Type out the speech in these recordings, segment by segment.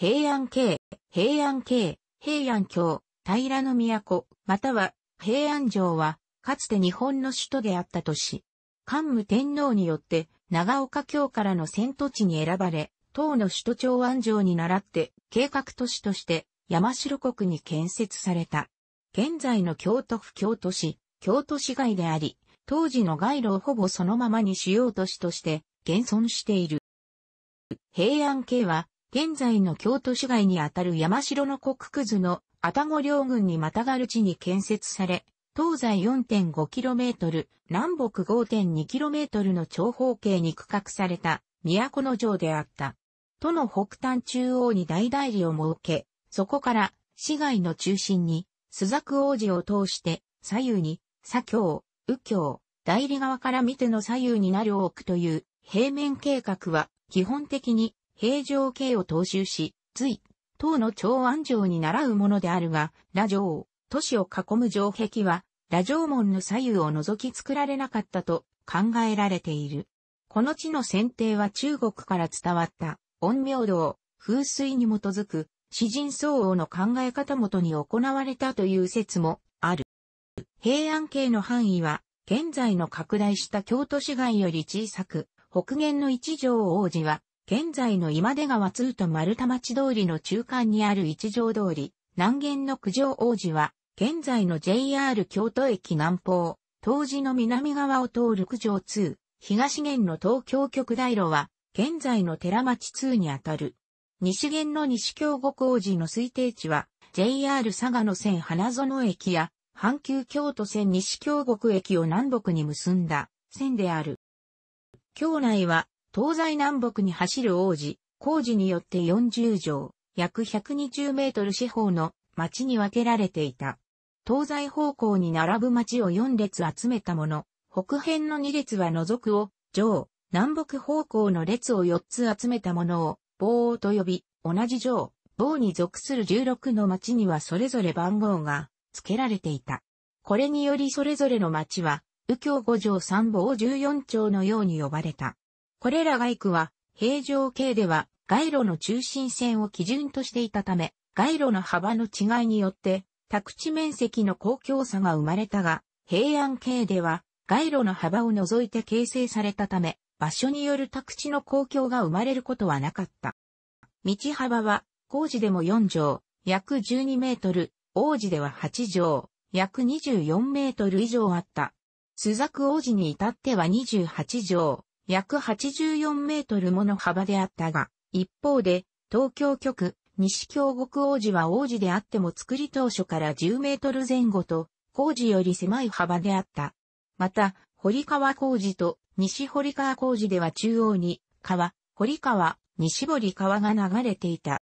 平安京、平安京、平安京、平の都、または平安城は、かつて日本の首都であった都市。桓武天皇によって、長岡京からの戦都地に選ばれ、唐の首都長安城に倣って、計画都市として、山城国に建設された。現在の京都府京都市、京都市街であり、当時の街路をほぼそのままに主要都市として、現存している。平安京は、現在の京都市街にあたる山城の国区図のたご両軍にまたがる地に建設され、東西 4.5km、南北 5.2km の長方形に区画された都の城であった。都の北端中央に大代理を設け、そこから市街の中心に、須雀王子を通して左右に、左京、右京、代理側から見ての左右になる奥という平面計画は基本的に平城慶を踏襲し、隋、唐の長安城に習うものであるが、羅城、都市を囲む城壁は、羅城門の左右を除き作られなかったと考えられている。この地の選定は中国から伝わった、陰陽道、風水に基づく、詩人相応の考え方元に行われたという説もある。平安系の範囲は、現在の拡大した京都市街より小さく、北限の一条王子は、現在の今出川通と丸田町通りの中間にある一条通り、南限の九条王子は、現在の JR 京都駅南方、東寺の南側を通る九条通、東限の東京極大路は、現在の寺町通にあたる。西限の西京極王子の推定地は、JR 佐賀の線花園駅や、阪急京都線西京極駅を南北に結んだ線である。京内は東西南北に走る王子、工事によって40畳、約120メートル四方の町に分けられていた。東西方向に並ぶ町を4列集めたもの、北辺の2列は除くを、上、南北方向の列を4つ集めたものを、棒と呼び、同じ上、棒に属する16の町にはそれぞれ番号が付けられていた。これによりそれぞれの町は、右京五条三棒14町のように呼ばれた。これら外区は、平常形では、街路の中心線を基準としていたため、街路の幅の違いによって、宅地面積の公共差が生まれたが、平安形では、街路の幅を除いて形成されたため、場所による宅地の公共が生まれることはなかった。道幅は、工事でも4畳、約12メートル、王子では8畳、約24メートル以上あった。朱雀王子に至っては28約84メートルもの幅であったが、一方で、東京局、西京極王子は王子であっても作り当初から10メートル前後と、工事より狭い幅であった。また、堀川工事と西堀川工事では中央に、川、堀川、西堀川が流れていた。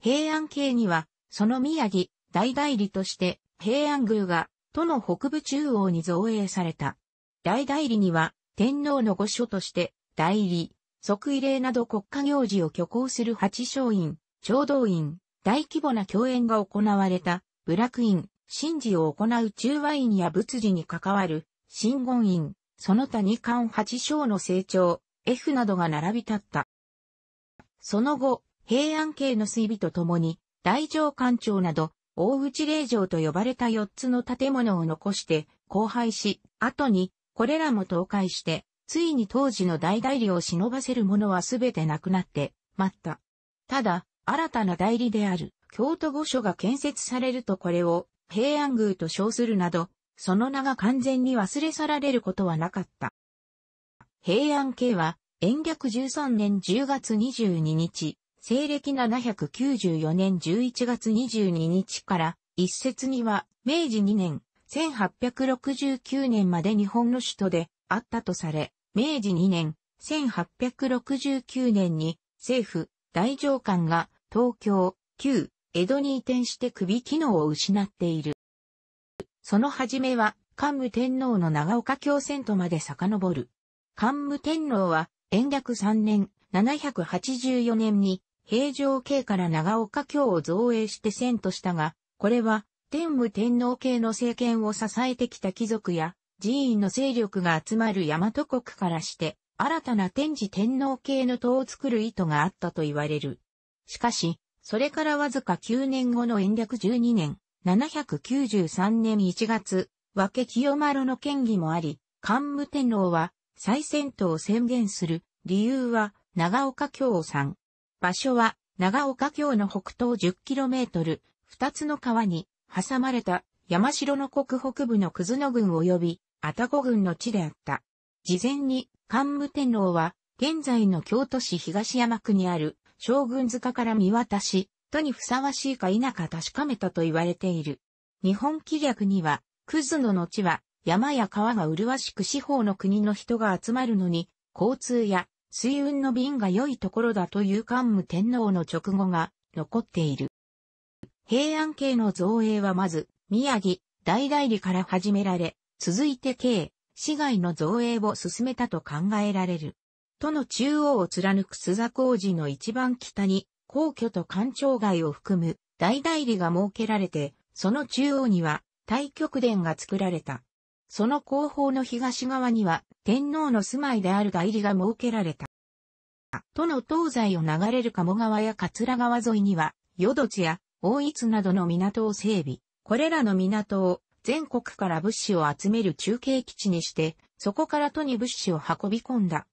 平安系には、その宮城、大代理として、平安宮が、都の北部中央に造営された。大代理には、天皇の御所として、代理、即位礼など国家行事を挙行する八将院、調道院、大規模な共演が行われた、部落院、神事を行う中和院や仏事に関わる、神言院、その他二冠八将の成長、F などが並び立った。その後、平安系の水美とともに、大城官庁など、大内霊城と呼ばれた四つの建物を残して、荒廃し、後にこれらも倒壊して、ついに当時の大代理を忍ばせるものはすべてなくなって、待った。ただ、新たな代理である、京都御所が建設されるとこれを、平安宮と称するなど、その名が完全に忘れ去られることはなかった。平安系は、延暦13年10月22日、西暦794年11月22日から、一説には、明治2年、1869年まで日本の首都であったとされ、明治2年、1869年に政府、大上官が東京、旧、江戸に移転して首機能を失っている。その初めは、桓武天皇の長岡京遷都まで遡る。桓武天皇は、延暦3年、784年に、平城京から長岡京を造営して遷都したが、これは、天武天皇系の政権を支えてきた貴族や寺院の勢力が集まる大和国からして、新たな天智天皇系の党を作る意図があったと言われる。しかし、それからわずか9年後の延暦12年、793年1月、和け清丸の権議もあり、桓武天皇は再戦闘を宣言する理由は長岡京さん。場所は長岡京の北東 10km、2つの川に挟まれた山城の国北部の葛野郡及び愛宕郡の地であった。事前に桓武天皇は現在の京都市東山区にある将軍塚から見渡し、都にふさわしいか否か確かめたと言われている。日本気略には、葛野の地は山や川が麗しく四方の国の人が集まるのに、交通や水運の便が良いところだという桓武天皇の直後が残っている。平安系の造営はまず、宮城、大代理から始められ、続いて京、市街の造営を進めたと考えられる。都の中央を貫く須座工事の一番北に、皇居と官庁街を含む大代理が設けられて、その中央には大極殿が作られた。その後方の東側には天皇の住まいである代理が設けられた。都の東西を流れる鴨川や桂川沿いには、淀地や大津などの港を整備。これらの港を全国から物資を集める中継基地にして、そこから都に物資を運び込んだ。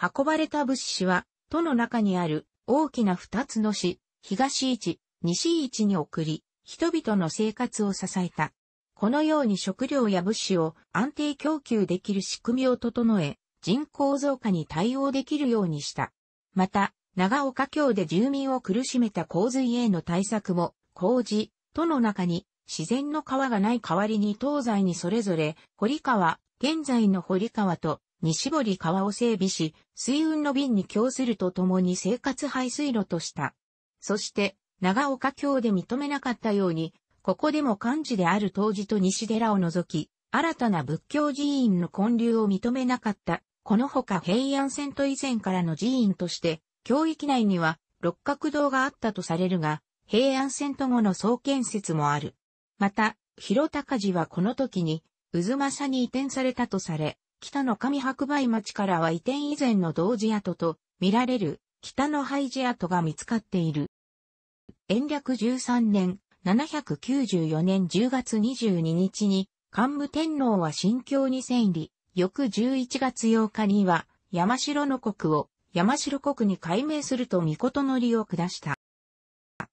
運ばれた物資は、都の中にある大きな二つの市、東市、西市に送り、人々の生活を支えた。このように食料や物資を安定供給できる仕組みを整え、人口増加に対応できるようにした。また、長岡京で住民を苦しめた洪水への対策も、工事、都の中に自然の川がない代わりに東西にそれぞれ、堀川、現在の堀川と西堀川を整備し、水運の便に供するとともに生活排水路とした。そして、長岡京で認めなかったように、ここでも漢字である当時と西寺を除き、新たな仏教寺院の建立を認めなかった。このほか平安遷都以前からの寺院として、教域内には六角堂があったとされるが、平安遷都後の創建説もある。また、広高寺はこの時に、渦政に移転されたとされ、北の上白梅町からは移転以前の同時跡と見られる北の廃寺跡が見つかっている。延暦13年、794年10月22日に、桓武天皇は新京に遷理、翌11月8日には山城の国を山城国に改名すると御事の利を下した。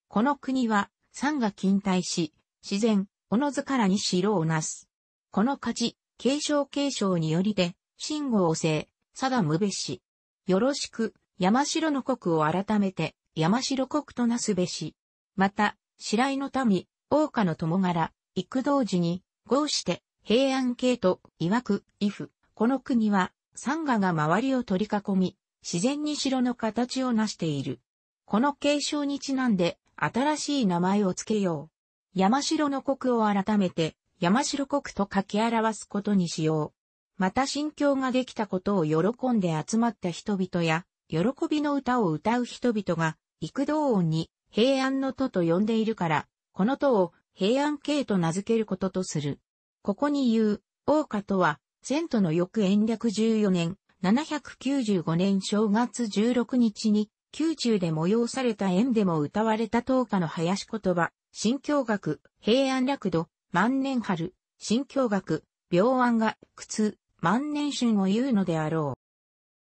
この国は、山が近代し、自然、おのずからに城をなす。この家事、継承継承によりで、信号を制、定むべし。よろしく、山城の国を改めて、山城国となすべし。また、白井の民、王家の友柄、幾同時に、合して、平安系と、曰く、伊父。この国は、山河が周りを取り囲み、自然に城の形を成している。この継承にちなんで、新しい名前を付けよう。山城の国を改めて、山城国と書き表すことにしよう。また心境ができたことを喜んで集まった人々や、喜びの歌を歌う人々が、幾度音に平安の都と呼んでいるから、この都を平安系と名付けることとする。ここに言う、王家とは、千都の翌延暦14年、795年正月16日に、宮中で催された縁でも歌われた当日の林言葉、新教学、平安楽土、万年春、新教学、病安が、苦痛、万年春を言うのであろ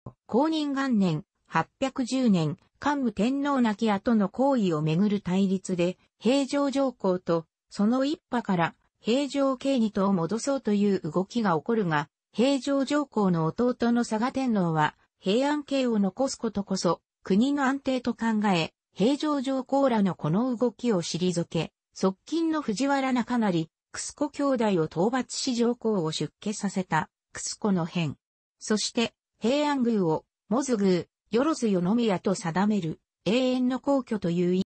う。公認元年、810年、幹武天皇亡き後の行為をめぐる対立で、平城上皇と、その一派から、平城慶にとを戻そうという動きが起こるが、平城上皇の弟の佐賀天皇は、平安京を残すことこそ、国の安定と考え、平城上皇らのこの動きを退け、側近の藤原中成、楠子兄弟を討伐し上皇を出家させた、楠子の変。そして、平安宮を、モズ宮、よろずよのみやと定める、永遠の皇居という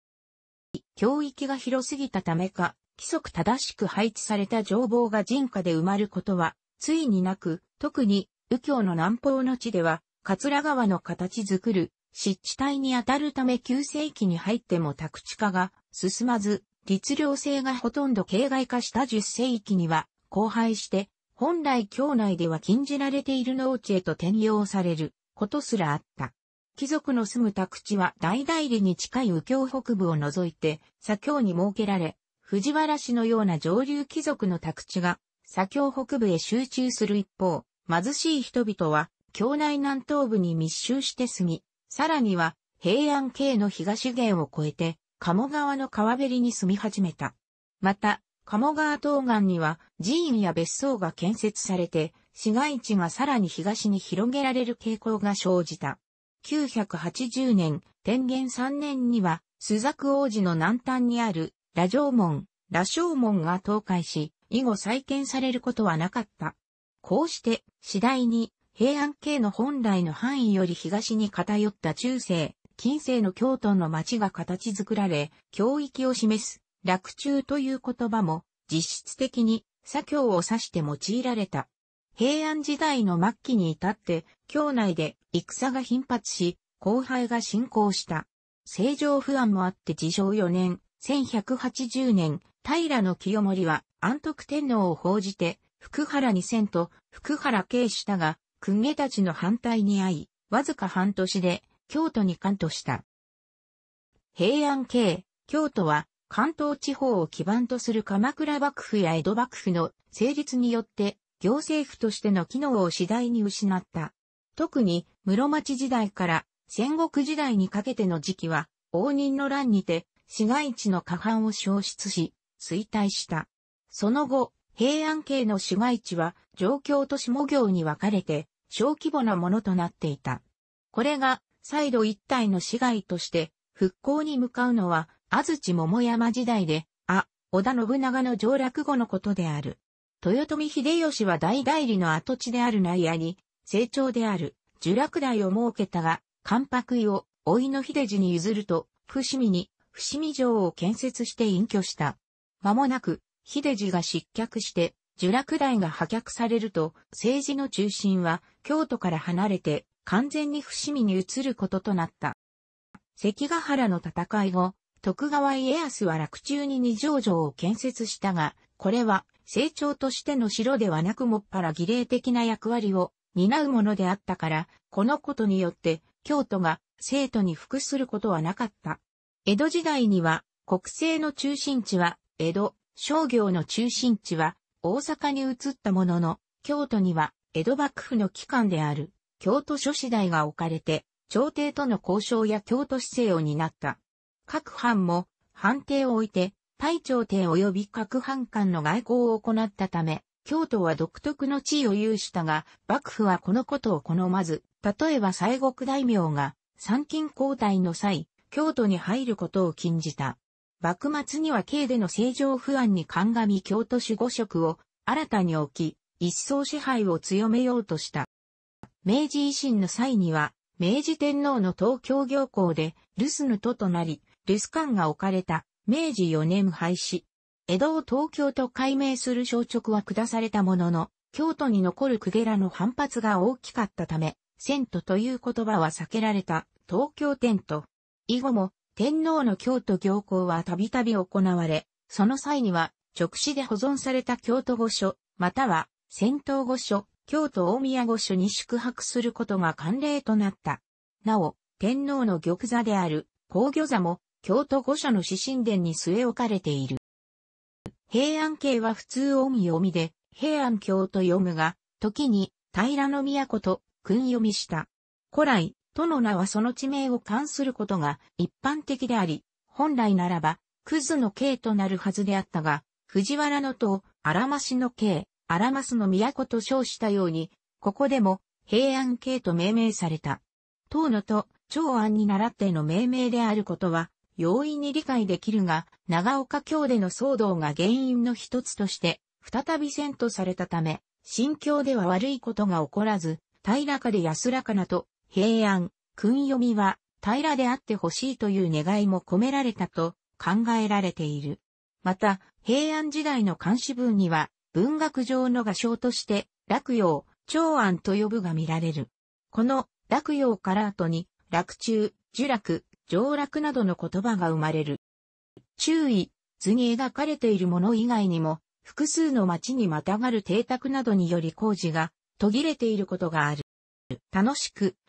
教域が広すぎたためか、規則正しく配置された情報が人家で埋まることはついになく、特に、右京の南方の地では、桂川の形作る、湿地帯に当たるため9世紀に入っても宅地化が進まず、律令制がほとんど形外化した10世紀には、荒廃して、本来境内では禁じられている農地へと転用されることすらあった。貴族の住む宅地は大代理に近い右京北部を除いて、左京に設けられ、藤原氏のような上流貴族の宅地が左京北部へ集中する一方、貧しい人々は、京内南東部に密集して住み、さらには、平安系の東源を越えて、鴨川の川べりに住み始めた。また、鴨川東岸には寺院や別荘が建設されて、市街地がさらに東に広げられる傾向が生じた。980年、天元3年には、朱雀王子の南端にある、羅城門、羅生門が倒壊し、以後再建されることはなかった。こうして、次第に、平安系の本来の範囲より東に偏った中世、近世の京都の町が形作られ、教域を示す、落中という言葉も、実質的に、左京を指して用いられた。平安時代の末期に至って、京内で戦が頻発し、後輩が進行した。政情不安もあって自称4年、1180年、平清盛は安徳天皇を報じて、福原二千と福原慶しだが、君家たちの反対に遭い、わずか半年で京都に関とした。平安系、京都は関東地方を基盤とする鎌倉幕府や江戸幕府の成立によって行政府としての機能を次第に失った。特に室町時代から戦国時代にかけての時期は応仁の乱にて市街地の過半を消失し、衰退した。その後、平安系の市街地は状況と下行に分かれて小規模なものとなっていた。これが再度一体の市街として復興に向かうのは安土桃山時代で、あ、織田信長の上落後のことである。豊臣秀吉は大代理の跡地である内野に、成長である、樹落台を設けたが、関白位を、老いの秀寺に譲ると、伏見に、伏見城を建設して隠居した。間もなく、秀次が失脚して、呪落大が破却されると、政治の中心は京都から離れて、完全に伏見に移ることとなった。関ヶ原の戦い後、徳川家康は落中に二条城を建設したが、これは成長としての城ではなくもっぱら儀礼的な役割を担うものであったから、このことによって京都が生徒に服することはなかった。江戸時代には国政の中心地は江戸、商業の中心地は大阪に移ったものの、京都には江戸幕府の機関である京都諸子代が置かれて、朝廷との交渉や京都市政を担った。各藩も藩邸を置いて、大朝廷及び各藩間の外交を行ったため、京都は独特の地位を有したが、幕府はこのことを好まず、例えば西国大名が参勤交代の際、京都に入ることを禁じた。幕末には京での政情不安に鑑み京都守護職を新たに置き、一層支配を強めようとした。明治維新の際には、明治天皇の東京行幸で留守の都となり、留守官が置かれた明治4年廃止。江戸を東京と改名する消直は下されたものの、京都に残る公家らの反発が大きかったため、遷都という言葉は避けられた東京天都。以後も天皇の京都行幸はたびたび行われ、その際には、直視で保存された京都御所、または、仙洞御所、京都大宮御所に宿泊することが慣例となった。なお、天皇の玉座である、皇御座も、京都御所の指針殿に据え置かれている。平安系は普通音御みで、平安京と読むが、時に、平の都と訓読みした。古来、との名はその地名を冠することが一般的であり、本来ならば、クズの刑となるはずであったが、藤原のと、荒増の刑、荒増の都と称したように、ここでも平安刑と命名された。当のと、長安に倣っての命名であることは、容易に理解できるが、長岡京での騒動が原因の一つとして、再び遷都されたため、新京では悪いことが起こらず、平らかで安らかなと、平安、訓読みは平らであってほしいという願いも込められたと考えられている。また、平安時代の漢詩文には文学上の画商として落葉、長安と呼ぶが見られる。この落葉から後に落中、樹落、上落などの言葉が生まれる。注意、図に描かれているもの以外にも、複数の町にまたがる邸宅などにより工事が途切れていることがある。楽しく、